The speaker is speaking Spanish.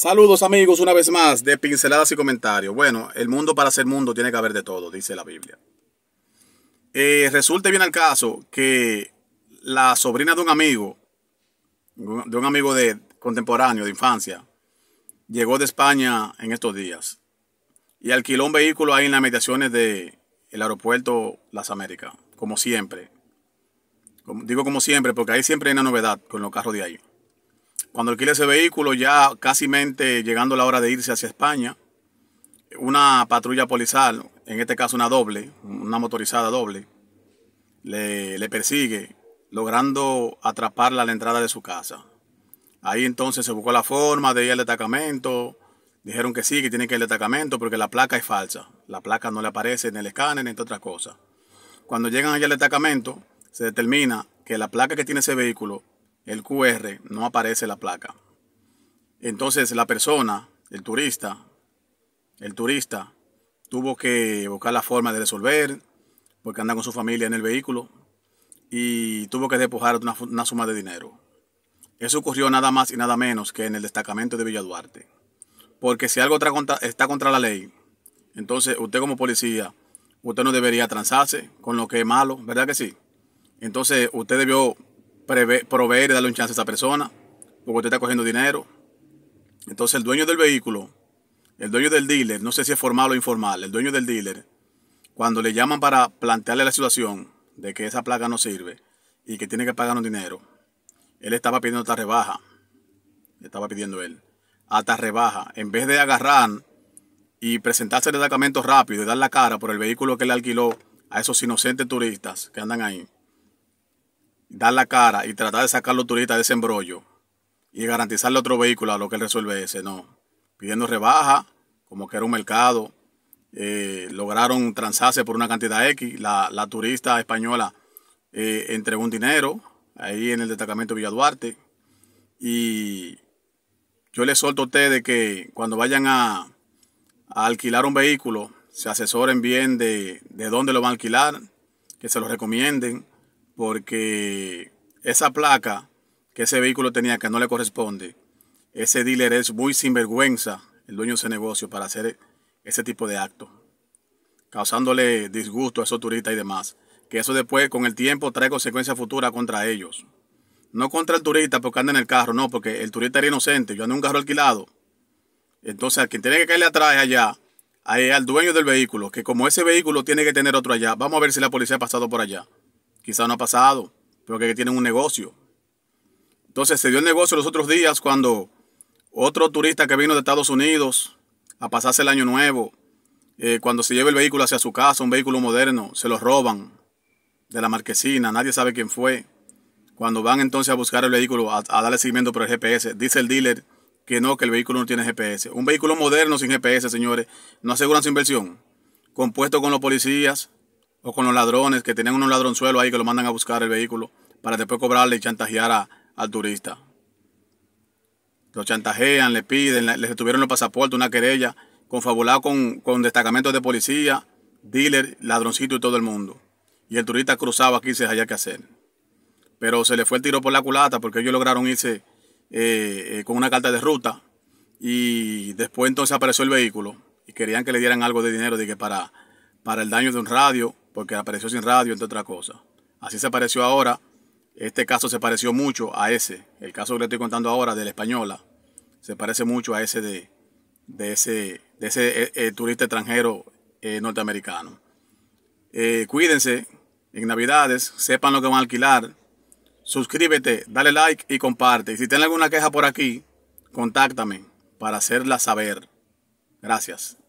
Saludos amigos una vez más de Pinceladas y Comentarios. Bueno, el mundo para ser mundo tiene que haber de todo, dice la Biblia. Eh, resulta bien al caso que la sobrina de un amigo, de un amigo de contemporáneo de infancia, llegó de España en estos días y alquiló un vehículo ahí en las mediaciones del el aeropuerto Las Américas, como siempre. digo como siempre porque ahí siempre hay una novedad con los carros de ahí. Cuando alquila ese vehículo, ya casi llegando la hora de irse hacia España, una patrulla policial, en este caso una doble, una motorizada doble, le, persigue, logrando atraparla a la entrada de su casa. Ahí entonces se buscó la forma de ir al destacamento. Dijeron que sí, que tiene que ir al destacamento porque la placa es falsa. La placa no le aparece en el escáner, entre otras cosas. Cuando llegan allá al destacamento, se determina que la placa que tiene ese vehículo el QR, no aparece la placa. Entonces la persona, el turista, el turista tuvo que buscar la forma de resolver, porque anda con su familia en el vehículo, y tuvo que despojar una, suma de dinero. Eso ocurrió nada más y nada menos que en el destacamento de Villa Duarte. Porque si algo contra, está contra la ley, entonces usted como policía, usted no debería transarse con lo que es malo, ¿verdad que sí? Entonces usted debió proveer y darle un chance a esa persona, porque usted está cogiendo dinero. Entonces el dueño del vehículo, el dueño del dealer, no sé si es formal o informal, el dueño del dealer, cuando le llaman para plantearle la situación de que esa placa no sirve y que tiene que pagar un dinero, él estaba pidiendo esta rebaja. Estaba pidiendo él. Hasta rebaja. En vez de agarrar y presentarse el destacamento rápido y dar la cara por el vehículo que le alquiló a esos inocentes turistas que andan ahí dar la cara y tratar de sacar a los turistas de ese embrollo y garantizarle otro vehículo a lo que él resuelve ese, no. Pidiendo rebaja, como que era un mercado, eh, lograron transarse por una cantidad X, la, turista española eh, entregó un dinero ahí en el destacamento Villa Duarte y yo les solto a ustedes que cuando vayan a, alquilar un vehículo, se asesoren bien de, de dónde lo van a alquilar, que se lo recomienden porque esa placa que ese vehículo tenía que no le corresponde, ese dealer es muy sinvergüenza, el dueño de ese negocio, para hacer ese tipo de actos, causándole disgusto a esos turistas y demás. Que eso después, con el tiempo, trae consecuencias futuras contra ellos. No contra el turista porque anda en el carro, no, porque el turista era inocente, yo ando en un carro alquilado. Entonces, a quien tiene que caerle atrás allá, al dueño del vehículo, que como ese vehículo tiene que tener otro allá, vamos a ver si la policía ha pasado por allá quizá no ha pasado, pero que tienen un negocio. Entonces se dio el negocio los otros días cuando otro turista que vino de Estados Unidos a pasarse el año nuevo, eh, cuando se lleva el vehículo hacia su casa, un vehículo moderno, se lo roban de la marquesina, nadie sabe quién fue. Cuando van entonces a buscar el vehículo, a, a darle seguimiento por el GPS, dice el dealer que no, que el vehículo no tiene GPS. Un vehículo moderno sin GPS, señores, no aseguran su inversión. Compuesto con los policías, o con los ladrones que tenían unos ladronzuelos ahí que lo mandan a buscar el vehículo para después cobrarle y chantajear al turista. Lo chantajean, le piden, les detuvieron los pasaportes, una querella, confabulado con, con destacamentos de policía, dealer, ladroncito y todo el mundo. Y el turista cruzaba aquí y se había que hacer. Pero se le fue el tiro por la culata porque ellos lograron irse eh, eh, con una carta de ruta. Y después entonces apareció el vehículo y querían que le dieran algo de dinero de que para, para el daño de un radio porque apareció sin radio, entre otras cosas. Así se apareció ahora. Este caso se pareció mucho a ese. El caso que le estoy contando ahora de la española se parece mucho a ese de, ese, de ese eh, eh, turista extranjero eh, norteamericano. cuídense en Navidades, sepan lo que van a alquilar. Suscríbete, dale like y comparte. Y si tienen alguna queja por aquí, contáctame para hacerla saber. Gracias.